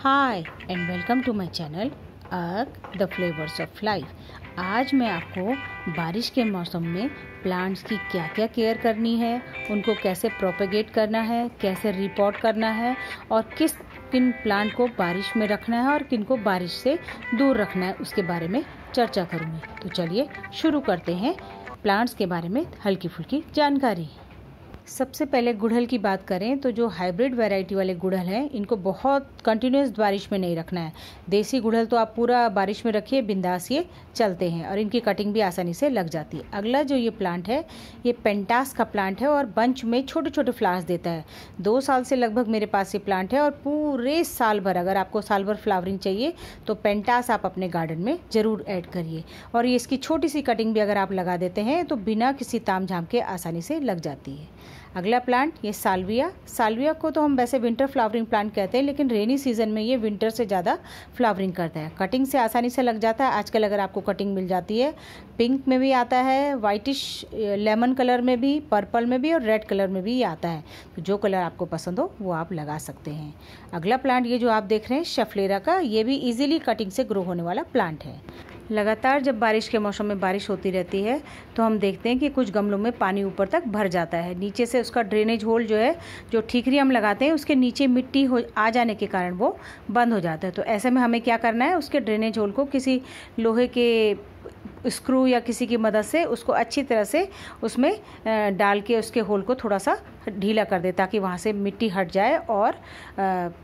hi and welcome to my channel Ark the flavours of life आज मैं आपको बारिश के मौसम में प्लांट्स की क्या क्या केयर करनी है उनको कैसे प्रोपेगेट करना है कैसे रिपोर्ट करना है और किस किन प्लांट को बारिश में रखना है और किन को बारिश से दूर रखना है उसके बारे में चर्चा करूँगी तो चलिए शुरू करते हैं प्लांट्स के बारे में हल्की फुल्की जानकारी सबसे पहले गुड़हल की बात करें तो जो हाइब्रिड वैरायटी वाले गुड़हल हैं इनको बहुत कंटिन्यूस बारिश में नहीं रखना है देसी गुड़हल तो आप पूरा बारिश में रखिए बिंदास ये चलते हैं और इनकी कटिंग भी आसानी से लग जाती है अगला जो ये प्लांट है ये पेंटास का प्लांट है और बंच में छोटे छोटे फ्लावर्स देता है दो साल से लगभग मेरे पास ये प्लांट है और पूरे साल भर अगर आपको साल भर फ्लावरिंग चाहिए तो पेंटास आप अपने गार्डन में ज़रूर ऐड करिए और ये इसकी छोटी सी कटिंग भी अगर आप लगा देते हैं तो बिना किसी ताम झाम के आसानी से लग जाती है अगला प्लांट ये सालविया सालविया को तो हम वैसे विंटर फ्लावरिंग प्लांट कहते हैं लेकिन रेनी सीजन में ये विंटर से ज़्यादा फ्लावरिंग करता है कटिंग से आसानी से लग जाता है आजकल अगर आपको कटिंग मिल जाती है पिंक में भी आता है वाइटिश लेमन कलर में भी पर्पल में भी और रेड कलर में भी ये आता है तो जो कलर आपको पसंद हो वो आप लगा सकते हैं अगला प्लांट ये जो आप देख रहे हैं शफलेरा का ये भी ईजिली कटिंग से ग्रो होने वाला प्लांट है लगातार जब बारिश के मौसम में बारिश होती रहती है तो हम देखते हैं कि कुछ गमलों में पानी ऊपर तक भर जाता है नीचे से उसका ड्रेनेज होल जो है जो ठीकरी हम लगाते हैं उसके नीचे मिट्टी हो आ जाने के कारण वो बंद हो जाता है तो ऐसे में हमें क्या करना है उसके ड्रेनेज होल को किसी लोहे के स्क्रू या किसी की मदद से उसको अच्छी तरह से उसमें डाल के उसके होल को थोड़ा सा ढीला कर दे ताकि वहाँ से मिट्टी हट जाए और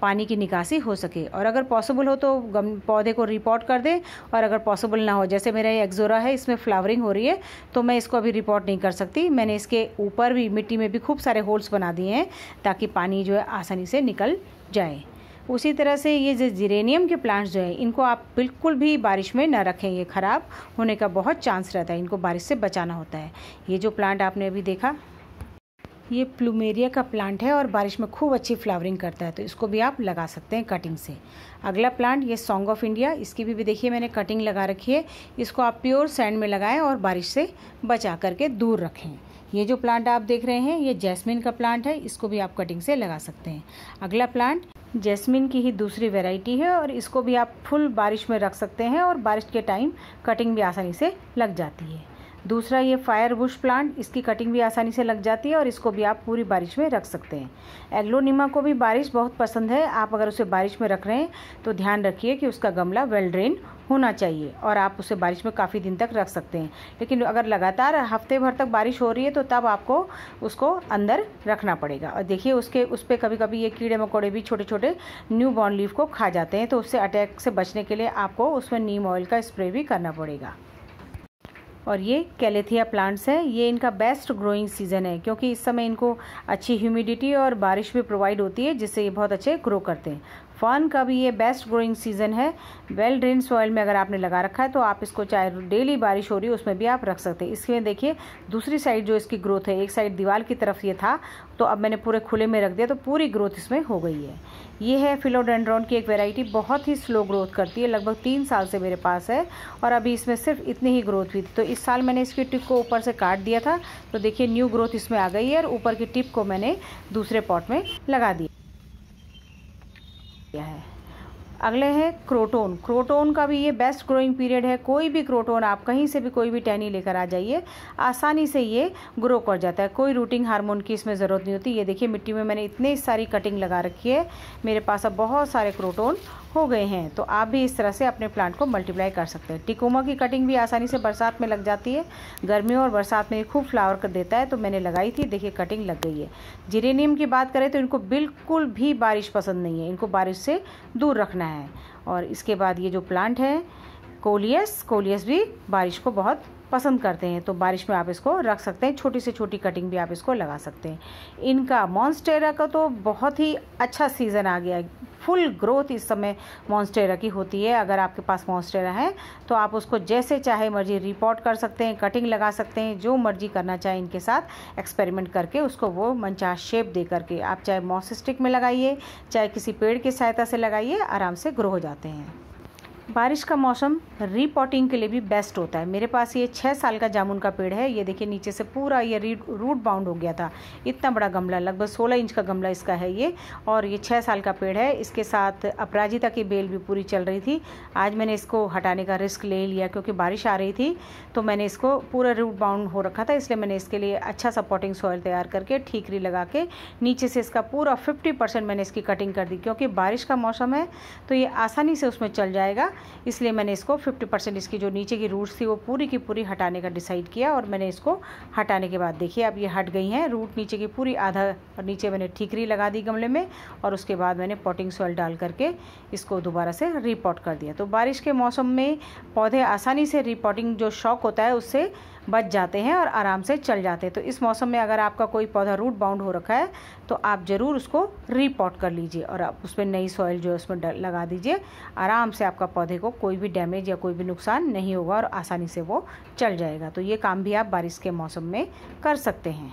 पानी की निकासी हो सके और अगर पॉसिबल हो तो गम पौधे को रिपोर्ट कर दे और अगर पॉसिबल ना हो जैसे मेरा ये एक्जोरा है इसमें फ्लावरिंग हो रही है तो मैं इसको अभी रिपोर्ट नहीं कर सकती मैंने इसके ऊपर भी मिट्टी में भी खूब सारे होल्स बना दिए हैं ताकि पानी जो है आसानी से निकल जाए उसी तरह से ये जो जीरेनियम के प्लांट्स जो है इनको आप बिल्कुल भी बारिश में ना रखें ये ख़राब होने का बहुत चांस रहता है इनको बारिश से बचाना होता है ये जो प्लांट आपने अभी देखा ये प्लूमेरिया का प्लांट है और बारिश में खूब अच्छी फ्लावरिंग करता है तो इसको भी आप लगा सकते हैं कटिंग से अगला प्लांट ये सॉन्ग ऑफ इंडिया इसकी भी, भी देखिए मैंने कटिंग लगा रखी है इसको आप प्योर सैंड में लगाएं और बारिश से बचा करके दूर रखें ये जो प्लांट आप देख रहे हैं ये जैस्मिन का प्लांट है इसको भी आप कटिंग से लगा सकते हैं अगला प्लांट जैस्मिन की ही दूसरी वेराइटी है और इसको भी आप फुल बारिश में रख सकते हैं और बारिश के टाइम कटिंग भी आसानी से लग जाती है दूसरा ये फायर बुश प्लांट इसकी कटिंग भी आसानी से लग जाती है और इसको भी आप पूरी बारिश में रख सकते हैं एग्लोनिमा को भी बारिश बहुत पसंद है आप अगर उसे बारिश में रख रहे हैं तो ध्यान रखिए कि उसका गमला वेल ड्रेन होना चाहिए और आप उसे बारिश में काफ़ी दिन तक रख सकते हैं लेकिन अगर लगातार हफ्ते भर तक बारिश हो रही है तो तब आपको उसको अंदर रखना पड़ेगा और देखिए उसके उस पर कभी कभी ये कीड़े मकोड़े भी छोटे छोटे न्यू बॉर्न लीफ को खा जाते हैं तो उससे अटैक से बचने के लिए आपको उसमें नीम ऑयल का स्प्रे भी करना पड़ेगा और ये कैलेथिया प्लांट्स है ये इनका बेस्ट ग्रोइंग सीज़न है क्योंकि इस समय इनको अच्छी ह्यूमिडिटी और बारिश भी प्रोवाइड होती है जिससे ये बहुत अच्छे ग्रो करते हैं फर्न का भी ये बेस्ट ग्रोइंग सीज़न है वेल ड्रेन सॉइल में अगर आपने लगा रखा है तो आप इसको चाहे डेली बारिश हो रही है उसमें भी आप रख सकते हैं इसमें देखिए दूसरी साइड जो इसकी ग्रोथ है एक साइड दीवार की तरफ ये था तो अब मैंने पूरे खुले में रख दिया तो पूरी ग्रोथ इसमें हो गई है ये है फिलोडेंड्रॉन की एक वेराइटी बहुत ही स्लो ग्रोथ करती है लगभग तीन साल से मेरे पास है और अभी इसमें सिर्फ इतनी ही ग्रोथ हुई थी तो इस साल मैंने इसकी टिप को ऊपर से काट दिया था तो देखिए न्यू ग्रोथ इसमें आ गई है और ऊपर की टिप को मैंने दूसरे पॉट में लगा दिया है अगले हैं क्रोटोन क्रोटोन का भी ये बेस्ट ग्रोइंग पीरियड है कोई भी क्रोटोन आप कहीं से भी कोई भी टहनी लेकर आ जाइए आसानी से ये ग्रो कर जाता है कोई रूटिंग हार्मोन की इसमें ज़रूरत नहीं होती ये देखिए मिट्टी में मैंने इतनी सारी कटिंग लगा रखी है मेरे पास अब बहुत सारे क्रोटोन हो गए हैं तो आप भी इस तरह से अपने प्लांट को मल्टीप्लाई कर सकते हैं टिकोमा की कटिंग भी आसानी से बरसात में लग जाती है गर्मियों और बरसात में खूब फ्लावर कर देता है तो मैंने लगाई थी देखिए कटिंग लग गई है जिरेनियम की बात करें तो इनको बिल्कुल भी बारिश पसंद नहीं है इनको बारिश से दूर रखना है है और इसके बाद ये जो प्लांट है कोलियस कोलियस भी बारिश को बहुत पसंद करते हैं तो बारिश में आप इसको रख सकते हैं छोटी से छोटी कटिंग भी आप इसको लगा सकते हैं इनका मॉन्स्टेरा का तो बहुत ही अच्छा सीज़न आ गया है फुल ग्रोथ इस समय मॉन्स्टेरा की होती है अगर आपके पास मॉन्स्टेरा है तो आप उसको जैसे चाहे मर्जी रिपोर्ट कर सकते हैं कटिंग लगा सकते हैं जो मर्जी करना चाहे इनके साथ एक्सपेरिमेंट करके उसको वो मनचाह शेप दे करके आप चाहे मॉसिस्टिक में लगाइए चाहे किसी पेड़ की सहायता से लगाइए आराम से ग्रो हो जाते हैं बारिश का मौसम रीपॉटिंग के लिए भी बेस्ट होता है मेरे पास ये छः साल का जामुन का पेड़ है ये देखिए नीचे से पूरा ये रूट बाउंड हो गया था इतना बड़ा गमला लगभग सोलह इंच का गमला इसका है ये और ये छः साल का पेड़ है इसके साथ अपराजिता की बेल भी पूरी चल रही थी आज मैंने इसको हटाने का रिस्क ले लिया क्योंकि बारिश आ रही थी तो मैंने इसको पूरा रूट बाउंड हो रखा था इसलिए मैंने इसके लिए अच्छा सा पॉटिंग सॉयल तैयार करके ठीकरी लगा के नीचे से इसका पूरा फिफ्टी मैंने इसकी कटिंग कर दी क्योंकि बारिश का मौसम है तो ये आसानी से उसमें चल जाएगा इसलिए मैंने इसको 50 परसेंट इसकी जो नीचे की रूट्स थी वो पूरी की पूरी हटाने का डिसाइड किया और मैंने इसको हटाने के बाद देखिए अब ये हट गई हैं रूट नीचे की पूरी आधा और नीचे मैंने ठीकरी लगा दी गमले में और उसके बाद मैंने पॉटिंग सॉइल डाल करके इसको दोबारा से रिपोर्ट कर दिया तो बारिश के मौसम में पौधे आसानी से रिपोर्टिंग जो शौक होता है उससे बच जाते हैं और आराम से चल जाते हैं तो इस मौसम में अगर आपका कोई पौधा रूट बाउंड हो रखा है तो आप ज़रूर उसको रिपोर्ट कर लीजिए और आप उस पर नई सॉइल जो है उसमें लगा दीजिए आराम से आपका पौधे को कोई भी डैमेज या कोई भी नुकसान नहीं होगा और आसानी से वो चल जाएगा तो ये काम भी आप बारिश के मौसम में कर सकते हैं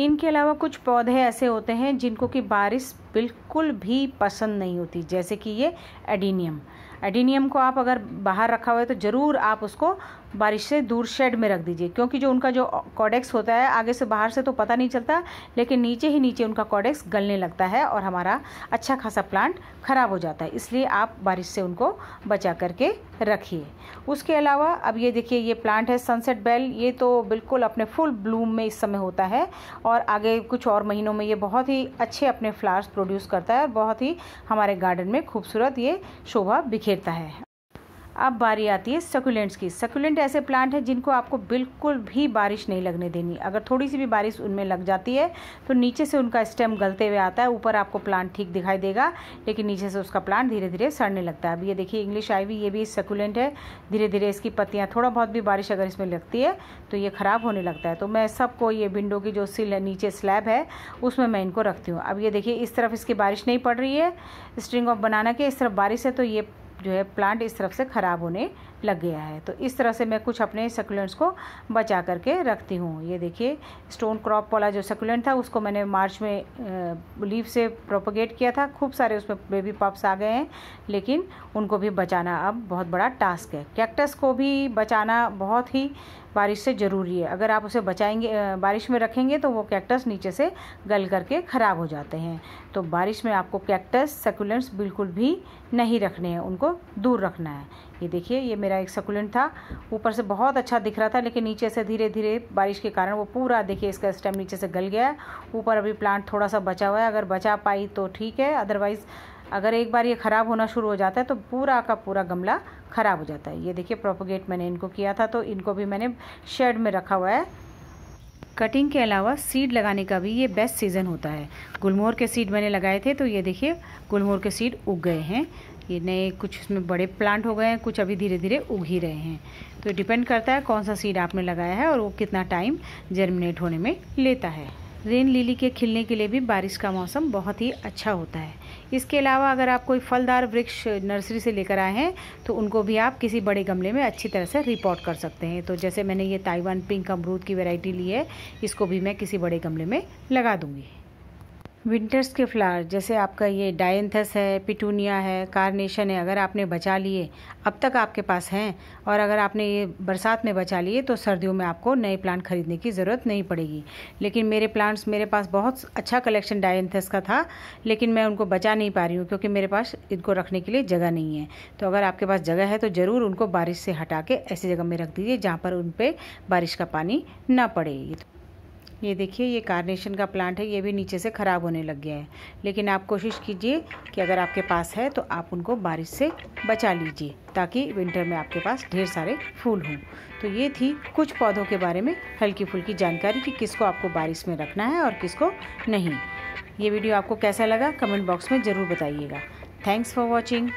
इनके अलावा कुछ पौधे ऐसे होते हैं जिनको कि बारिश बिल्कुल भी पसंद नहीं होती जैसे कि ये एडीनियम एडीनियम को आप अगर बाहर रखा हुआ है तो ज़रूर आप उसको बारिश से दूर शेड में रख दीजिए क्योंकि जो उनका जो कॉडेक्स होता है आगे से बाहर से तो पता नहीं चलता लेकिन नीचे ही नीचे उनका कॉडेक्स गलने लगता है और हमारा अच्छा खासा प्लांट ख़राब हो जाता है इसलिए आप बारिश से उनको बचा करके रखिए उसके अलावा अब ये देखिए ये प्लांट है सनसेट बेल ये तो बिल्कुल अपने फुल ब्लूम में इस समय होता है और आगे कुछ और महीनों में ये बहुत ही अच्छे अपने फ्लावर्स प्रोड्यूस करता है और बहुत ही हमारे गार्डन में खूबसूरत ये शोभा बिखेरता है अब बारी आती है सकुलेंट्स की सकुलेंट ऐसे प्लांट हैं जिनको आपको बिल्कुल भी बारिश नहीं लगने देनी अगर थोड़ी सी भी बारिश उनमें लग जाती है तो नीचे से उनका स्टेम गलते हुए आता है ऊपर आपको प्लांट ठीक दिखाई देगा लेकिन नीचे से उसका प्लांट धीरे धीरे सड़ने लगता है अब ये देखिए इंग्लिश आईवी ये भी सकुलेंट है धीरे धीरे इसकी पत्तियाँ थोड़ा बहुत भी बारिश अगर इसमें लगती है तो ये ख़राब होने लगता है तो मैं सबको ये विंडो की जो सिल है नीचे स्लैब है उसमें मैं इनको रखती हूँ अब ये देखिए इस तरफ इसकी बारिश नहीं पड़ रही है स्ट्रिंग ऑफ बनाना के इस तरफ बारिश है तो ये जो है प्लांट इस तरफ से ख़राब होने लग गया है तो इस तरह से मैं कुछ अपने सकुलेंट्स को बचा करके रखती हूँ ये देखिए स्टोन क्रॉप वाला जो सकुलेंट था उसको मैंने मार्च में लीव से प्रोपोगेट किया था खूब सारे उसमें बेबी पॉप्स आ गए हैं लेकिन उनको भी बचाना अब बहुत बड़ा टास्क है कैक्टस को भी बचाना बहुत ही बारिश से ज़रूरी है अगर आप उसे बचाएंगे बारिश में रखेंगे तो वो कैक्टस नीचे से गल करके ख़राब हो जाते हैं तो बारिश में आपको कैक्टस सकुलेंट्स बिल्कुल भी नहीं रखने हैं उनको दूर रखना है ये देखिए ये मेरा एक सकुलेंट था ऊपर से बहुत अच्छा दिख रहा था लेकिन नीचे से धीरे धीरे बारिश के कारण वो पूरा देखिए इसका स्टेम नीचे से गल गया है ऊपर अभी प्लांट थोड़ा सा बचा हुआ है अगर बचा पाई तो ठीक है अदरवाइज़ अगर एक बार ये ख़राब होना शुरू हो जाता है तो पूरा का पूरा गमला ख़राब हो जाता है ये देखिए प्रोपोगेट मैंने इनको किया था तो इनको भी मैंने शेड में रखा हुआ है कटिंग के अलावा सीड लगाने का भी ये बेस्ट सीज़न होता है गुलमोर के सीड मैंने लगाए थे तो ये देखिए गुलमोर के सीड उग गए हैं ये नए कुछ इसमें बड़े प्लांट हो गए हैं कुछ अभी धीरे धीरे उग ही रहे हैं तो डिपेंड करता है कौन सा सीड आपने लगाया है और वो कितना टाइम जर्मिनेट होने में लेता है रेन लिली के खिलने के लिए भी बारिश का मौसम बहुत ही अच्छा होता है इसके अलावा अगर आप कोई फलदार वृक्ष नर्सरी से लेकर आए हैं तो उनको भी आप किसी बड़े गमले में अच्छी तरह से रिपोर्ट कर सकते हैं तो जैसे मैंने ये ताइवान पिंक अमरूद की वेराइटी ली है इसको भी मैं किसी बड़े गमले में लगा दूँगी विंटर्स के फ्लावर जैसे आपका ये डायंथस है पिटूनिया है कारनेशन है अगर आपने बचा लिए अब तक आपके पास हैं और अगर आपने ये बरसात में बचा लिए तो सर्दियों में आपको नए प्लांट खरीदने की ज़रूरत नहीं पड़ेगी लेकिन मेरे प्लांट्स मेरे पास बहुत अच्छा कलेक्शन डायंथस का था लेकिन मैं उनको बचा नहीं पा रही हूँ क्योंकि मेरे पास इनको रखने के लिए जगह नहीं है तो अगर आपके पास जगह है तो ज़रूर उनको बारिश से हटा के ऐसी जगह में रख दीजिए जहाँ पर उन पर बारिश का पानी ना पड़े ये देखिए ये कार्नेशन का प्लांट है ये भी नीचे से ख़राब होने लग गया है लेकिन आप कोशिश कीजिए कि अगर आपके पास है तो आप उनको बारिश से बचा लीजिए ताकि विंटर में आपके पास ढेर सारे फूल हों तो ये थी कुछ पौधों के बारे में हल्की फुल्की जानकारी कि किसको आपको बारिश में रखना है और किसको नहीं ये वीडियो आपको कैसा लगा कमेंट बॉक्स में ज़रूर बताइएगा थैंक्स फॉर वॉचिंग